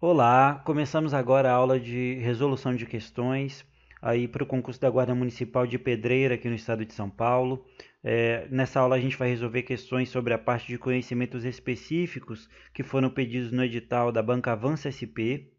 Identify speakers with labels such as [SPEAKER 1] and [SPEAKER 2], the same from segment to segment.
[SPEAKER 1] Olá, começamos agora a aula de resolução de questões aí para o concurso da Guarda Municipal de Pedreira aqui no estado de São Paulo. É, nessa aula a gente vai resolver questões sobre a parte de conhecimentos específicos que foram pedidos no edital da Banca Avança SP.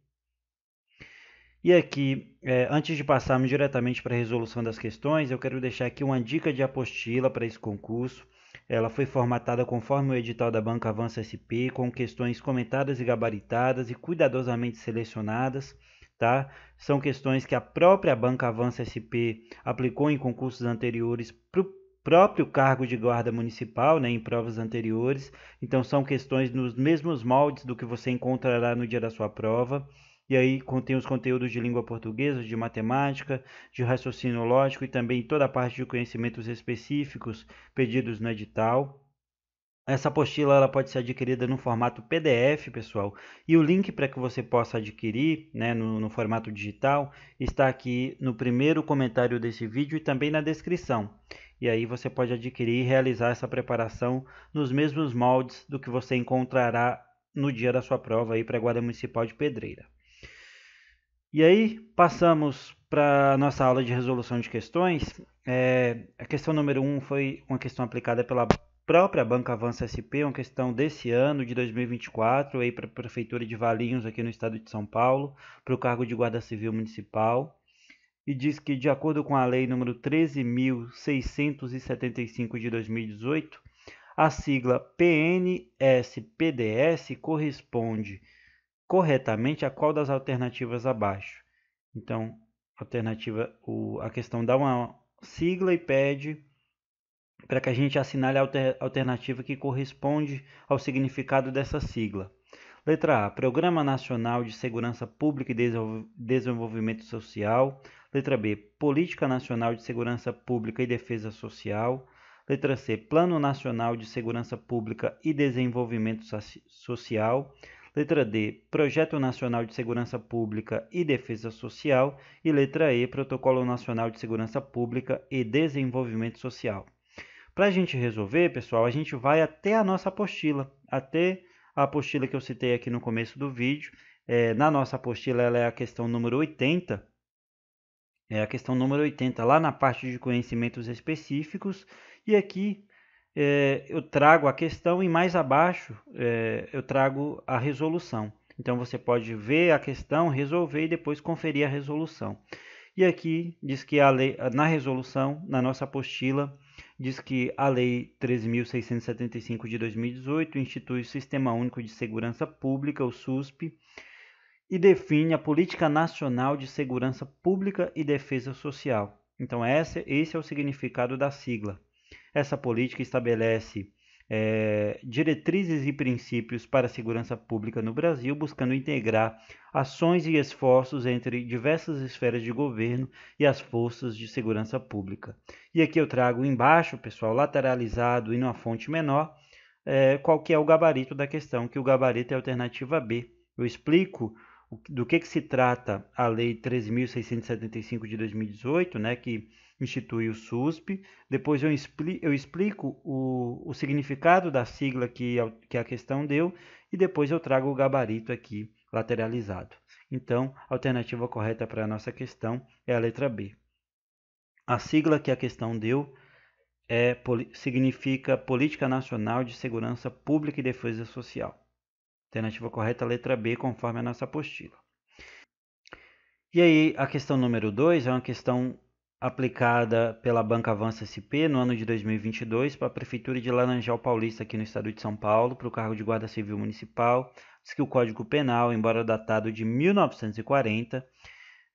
[SPEAKER 1] E aqui, é, antes de passarmos diretamente para a resolução das questões, eu quero deixar aqui uma dica de apostila para esse concurso. Ela foi formatada conforme o edital da Banca Avança SP, com questões comentadas e gabaritadas e cuidadosamente selecionadas. Tá? São questões que a própria Banca Avança SP aplicou em concursos anteriores para o próprio cargo de guarda municipal, né, em provas anteriores. Então são questões nos mesmos moldes do que você encontrará no dia da sua prova. E aí contém os conteúdos de língua portuguesa, de matemática, de raciocínio lógico e também toda a parte de conhecimentos específicos pedidos no edital. Essa apostila ela pode ser adquirida no formato PDF, pessoal. E o link para que você possa adquirir né, no, no formato digital está aqui no primeiro comentário desse vídeo e também na descrição. E aí você pode adquirir e realizar essa preparação nos mesmos moldes do que você encontrará no dia da sua prova para a Guarda Municipal de Pedreira. E aí passamos para nossa aula de resolução de questões. É, a questão número 1 um foi uma questão aplicada pela própria Banca Avança SP, uma questão desse ano, de 2024, para a Prefeitura de Valinhos, aqui no estado de São Paulo, para o cargo de Guarda Civil Municipal e diz que, de acordo com a Lei número 13.675 de 2018, a sigla PNSPDS corresponde corretamente a qual das alternativas abaixo. Então, alternativa, o, a questão dá uma sigla e pede para que a gente assinale a alter, alternativa que corresponde ao significado dessa sigla. Letra A, Programa Nacional de Segurança Pública e Desenvolvimento Social. Letra B, Política Nacional de Segurança Pública e Defesa Social. Letra C, Plano Nacional de Segurança Pública e Desenvolvimento Social. Letra D, Projeto Nacional de Segurança Pública e Defesa Social. E letra E, Protocolo Nacional de Segurança Pública e Desenvolvimento Social. Para a gente resolver, pessoal, a gente vai até a nossa apostila, até a apostila que eu citei aqui no começo do vídeo. É, na nossa apostila, ela é a questão número 80. É a questão número 80, lá na parte de conhecimentos específicos. E aqui é, eu trago a questão e mais abaixo é, eu trago a resolução. Então você pode ver a questão, resolver e depois conferir a resolução. E aqui diz que a lei, na resolução, na nossa apostila, diz que a Lei 13.675 de 2018 institui o Sistema Único de Segurança Pública, o SUSP, e define a Política Nacional de Segurança Pública e Defesa Social. Então, esse é o significado da sigla. Essa política estabelece é, diretrizes e princípios para a segurança pública no Brasil, buscando integrar ações e esforços entre diversas esferas de governo e as forças de segurança pública. E aqui eu trago embaixo, pessoal, lateralizado e numa fonte menor, é, qual que é o gabarito da questão, que o gabarito é a alternativa B. Eu explico do que, que se trata a Lei 13.675 de 2018, né, que institui o SUSP. Depois eu, explico, eu explico o, o, significado da sigla que a, que a questão deu e depois eu trago o gabarito aqui lateralizado. Então, a alternativa correta para a nossa questão é a letra B. A sigla que a questão deu é, significa Política Nacional de Segurança Pública e Defesa Social. Alternativa correta, letra B, conforme a nossa apostila. E aí, a questão número 2 é uma questão aplicada pela Banca Avança SP no ano de 2022 para a Prefeitura de Laranjal Paulista, aqui no estado de São Paulo, para o cargo de Guarda Civil Municipal. Diz que o Código Penal, embora datado de 1940,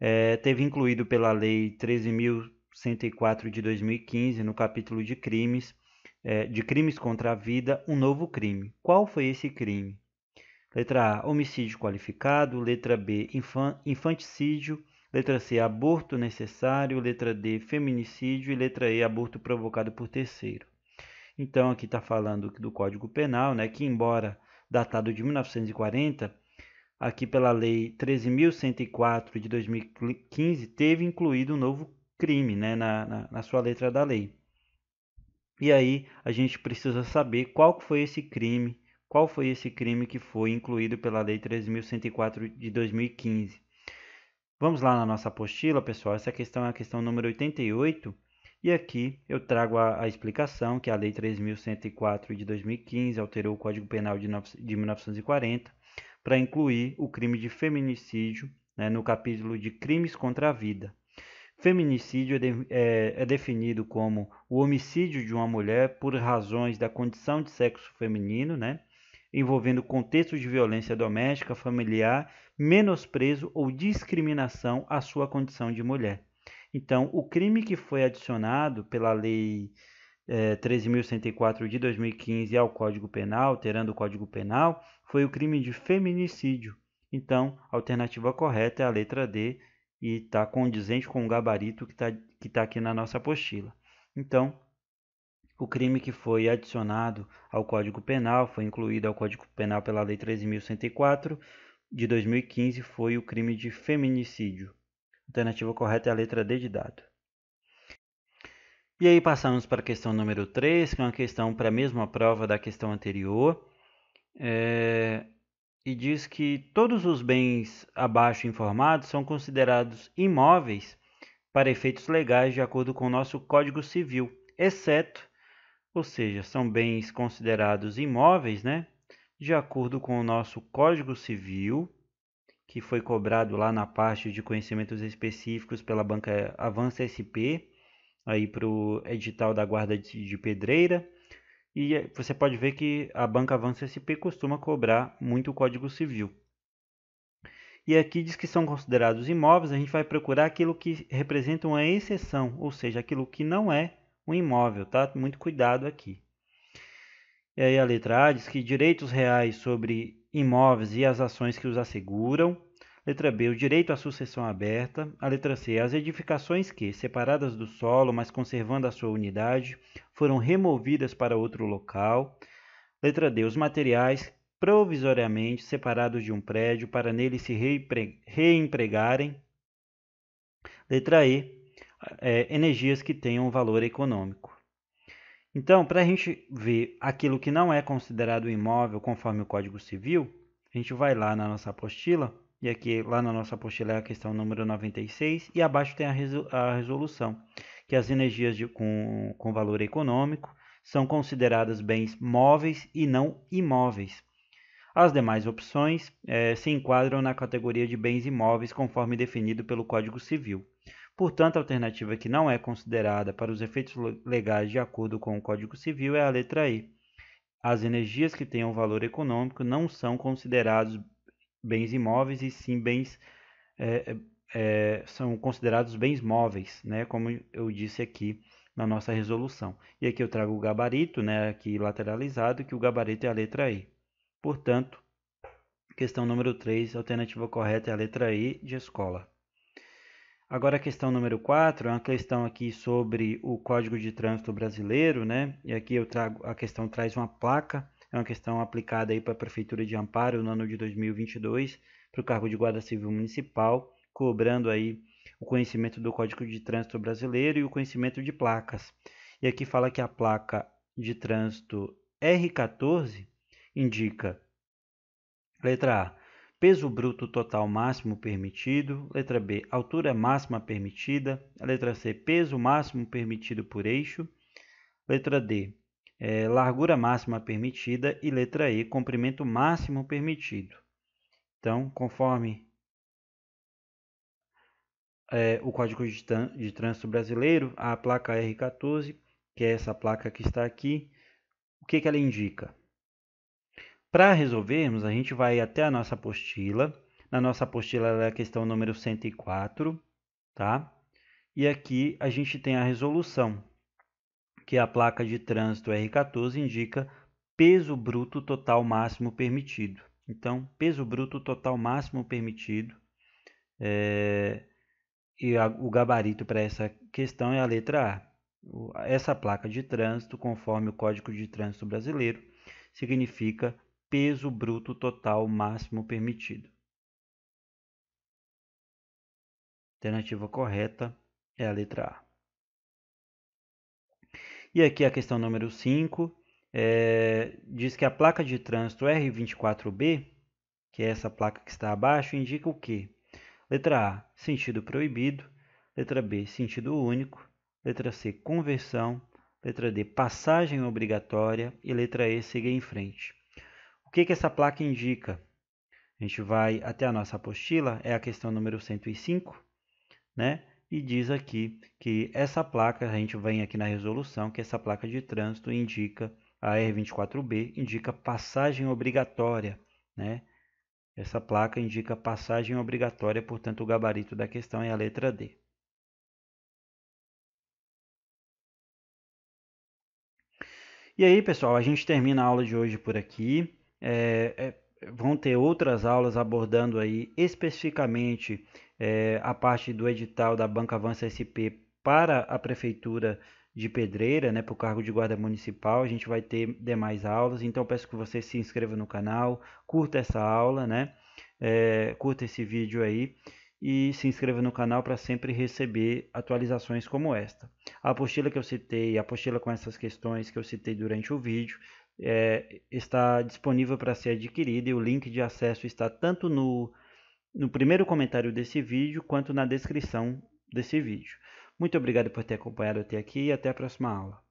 [SPEAKER 1] é, eh, teve incluído pela Lei 13.104 de 2015, no capítulo de crimes, é, de crimes contra a vida, um novo crime. Qual foi esse crime? Letra A, homicídio qualificado. Letra B, infanticídio. Letra C, aborto necessário. Letra D, feminicídio. E letra E, aborto provocado por terceiro. Então, aqui está falando do Código Penal, né, que embora datado de 1940, aqui pela Lei 13.104 de 2015, teve incluído um novo crime né, na, na, na sua letra da lei. E aí a gente precisa saber qual foi esse crime qual foi esse crime que foi incluído pela Lei 3.104 de 2015. Vamos lá na nossa apostila, pessoal. Essa questão é a questão número 88. E aqui eu trago a, a explicação que a Lei 3.104 de 2015 alterou o Código Penal de, de 1940 para incluir o crime de feminicídio né, no capítulo de crimes contra a vida. Feminicídio é, de, é, é definido como o homicídio de uma mulher por razões da condição de sexo feminino, né, envolvendo contextos de violência doméstica, familiar, menosprezo ou discriminação à sua condição de mulher. Então, o crime que foi adicionado pela Lei é, eh, 13.104 de 2015 ao Código Penal, alterando o Código Penal, foi o crime de feminicídio. Então, a alternativa correta é a letra D e está condizente com o gabarito que está que tá aqui na nossa apostila. Então, o crime que foi adicionado ao Código Penal, foi incluído ao Código Penal pela Lei 13.104 de 2015, foi o crime de feminicídio. Alternativa correta é a letra D de dado. E aí passamos para a questão número 3, que é uma questão para a mesma prova da questão anterior. É... E diz que todos os bens abaixo informados são considerados imóveis para efeitos legais de acordo com o nosso Código Civil, exceto ou seja, são bens considerados imóveis, né? De acordo com o nosso Código Civil, que foi cobrado lá na parte de conhecimentos específicos pela banca Avança SP, aí para o edital da Guarda de Pedreira. E é, você pode ver que a banca Avança SP costuma cobrar muito o Código Civil. E aqui diz que são considerados imóveis, a gente vai procurar aquilo que representa uma exceção, ou seja, aquilo que não é um imóvel, tá? Muito cuidado aqui. E aí a letra A diz que direitos reais sobre imóveis e as ações que os asseguram. Letra B, o direito à sucessão aberta. A letra C, as edificações que, separadas do solo, mas conservando a sua unidade, foram removidas para outro local. Letra D, os materiais provisoriamente separados de um prédio para neles se reempregarem. Letra E, é, energias que tenham valor econômico. Então, para a gente ver aquilo que não é considerado imóvel conforme o Código Civil, a gente vai lá na nossa apostila, e aqui lá na nossa apostila é a questão número 96, e abaixo tem a resolução, que as energias de, com, com valor econômico são consideradas bens móveis e não imóveis. As demais opções é, se enquadram na categoria de bens imóveis conforme definido pelo Código Civil. Portanto, a alternativa que não é considerada para os efeitos legais de acordo com o Código Civil é a letra E. As energias que tenham valor econômico não são considerados bens imóveis e sim bens é, é, é, são considerados bens móveis, né? Como eu disse aqui na nossa resolução. E aqui eu trago o gabarito, né? Aqui lateralizado, que o gabarito é a letra E. Portanto, questão número 3, alternativa correta é a letra E de escola. Agora a questão número 4 é uma questão aqui sobre o Código de Trânsito Brasileiro, né? E aqui eu trago a questão traz uma placa, é uma questão aplicada aí para a Prefeitura de Amparo no ano de 2022 para o cargo de Guarda Civil Municipal, cobrando aí o conhecimento do Código de Trânsito Brasileiro e o conhecimento de placas. E aqui fala que a placa de trânsito R14 indica letra A peso bruto total máximo permitido, letra B, altura máxima permitida, letra C, peso máximo permitido por eixo, letra D, é, largura máxima permitida e letra E, comprimento máximo permitido. Então, conforme é, o Código de, de Trânsito Brasileiro, a placa R14, que é essa placa que está aqui, o que, que ela indica? Para resolvermos, a gente vai até a nossa apostila. Na nossa apostila é a questão número 104, tá? E aqui a gente tem a resolução, que é a placa de trânsito R14 indica peso bruto total máximo permitido. Então, peso bruto total máximo permitido. É, e a, o gabarito para essa questão é a letra A. Essa placa de trânsito, conforme o Código de Trânsito Brasileiro, significa peso bruto total máximo permitido. A alternativa correta é a letra A. E aqui a questão número 5 é, diz que a placa de trânsito R24B, que é essa placa que está abaixo, indica o que? Letra A, sentido proibido. Letra B, sentido único. Letra C, conversão. Letra D, passagem obrigatória. E letra E, seguir em frente que, que essa placa indica? A gente vai até a nossa apostila, é a questão número 105, né? E diz aqui que essa placa, a gente vem aqui na resolução, que essa placa de trânsito indica, a R24B indica passagem obrigatória, né? Essa placa indica passagem obrigatória, portanto o gabarito da questão é a letra D. E aí, pessoal, a gente termina a aula de hoje por aqui. É, é, vão ter outras aulas abordando aí especificamente é, a parte do edital da Banca Avança SP para a Prefeitura de Pedreira, né, para o cargo de guarda municipal. A gente vai ter demais aulas, então peço que você se inscreva no canal, curta essa aula, né, é, curta esse vídeo aí e se inscreva no canal para sempre receber atualizações como esta. A apostila que eu citei, a apostila com essas questões que eu citei durante o vídeo, é, está disponível para ser adquirida e o link de acesso está tanto no, no primeiro comentário desse vídeo quanto na descrição desse vídeo. Muito obrigado por ter acompanhado até aqui e até a próxima aula.